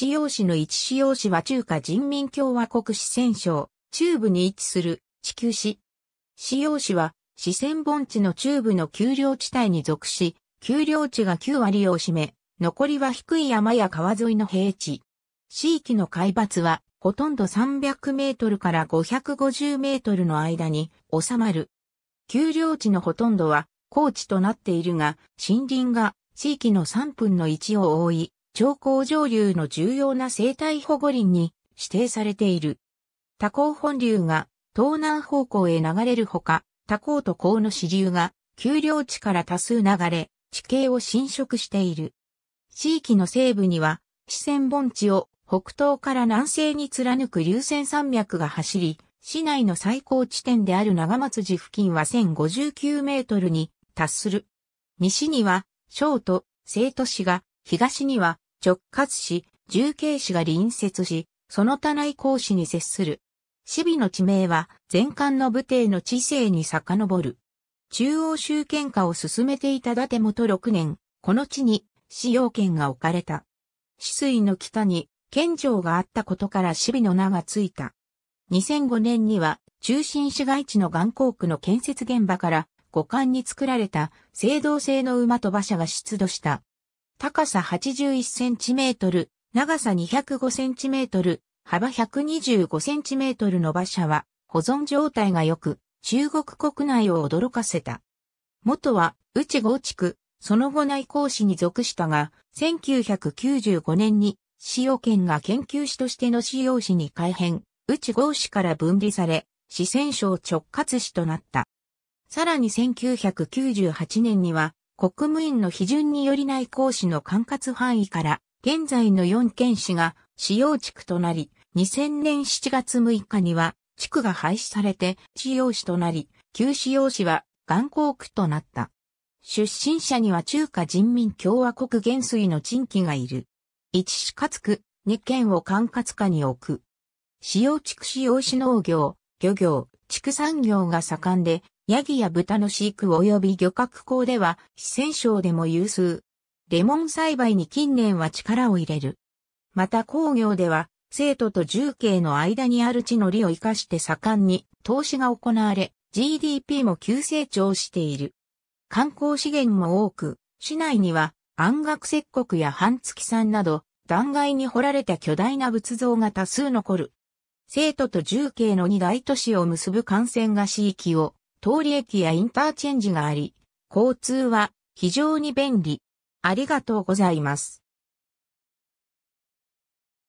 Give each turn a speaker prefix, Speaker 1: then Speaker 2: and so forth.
Speaker 1: 使用市の一使用市は中華人民共和国四川省、中部に位置する地球市。使用市は四川盆地の中部の丘陵地帯に属し、丘陵地が9割を占め、残りは低い山や川沿いの平地。地域の海抜はほとんど300メートルから550メートルの間に収まる。丘陵地のほとんどは高地となっているが、森林が地域の3分の1を覆い、長江上流の重要な生態保護林に指定されている。多江本流が東南方向へ流れるほか、多江と江の支流が丘陵地から多数流れ、地形を侵食している。地域の西部には、四川盆地を北東から南西に貫く流線山脈が走り、市内の最高地点である長松寺付近は1059メートルに達する。西には、小都、生都市が東には直轄市、重慶市が隣接し、その他内江市に接する。市備の地名は前漢の武帝の知性に遡る。中央集権化を進めていた伊達元6年、この地に使用権が置かれた。市水の北に県庁があったことから市備の名がついた。2005年には中心市街地の岩港区の建設現場から五冠に作られた青銅製の馬と馬車が出土した。高さ81センチメートル、長さ205センチメートル、幅125センチメートルの馬車は保存状態が良く、中国国内を驚かせた。元は内郷地区、その後内向市に属したが、1995年に使用権が研究士としての使用士に改変、内郷市から分離され、四川省直轄市となった。さらに1998年には、国務院の批准により内講師の管轄範囲から、現在の4県市が使用地区となり、2000年7月6日には、地区が廃止されて、使用市となり、旧使用市は、元港区となった。出身者には中華人民共和国元帥の陳記がいる。1市かつ区、2県を管轄下に置く。使用地区使用市農業、漁業、畜産業が盛んで、ヤギや豚の飼育及び漁獲港では四川省でも有数。レモン栽培に近年は力を入れる。また工業では、生徒と重慶の間にある地の利を活かして盛んに投資が行われ、GDP も急成長している。観光資源も多く、市内には安岳石国や半月山など、断崖に掘られた巨大な仏像が多数残る。生徒と重慶の二大都市を結ぶ幹線が地域を通り駅やインターチェンジがあり、交通は非常に便利。ありがとうございます。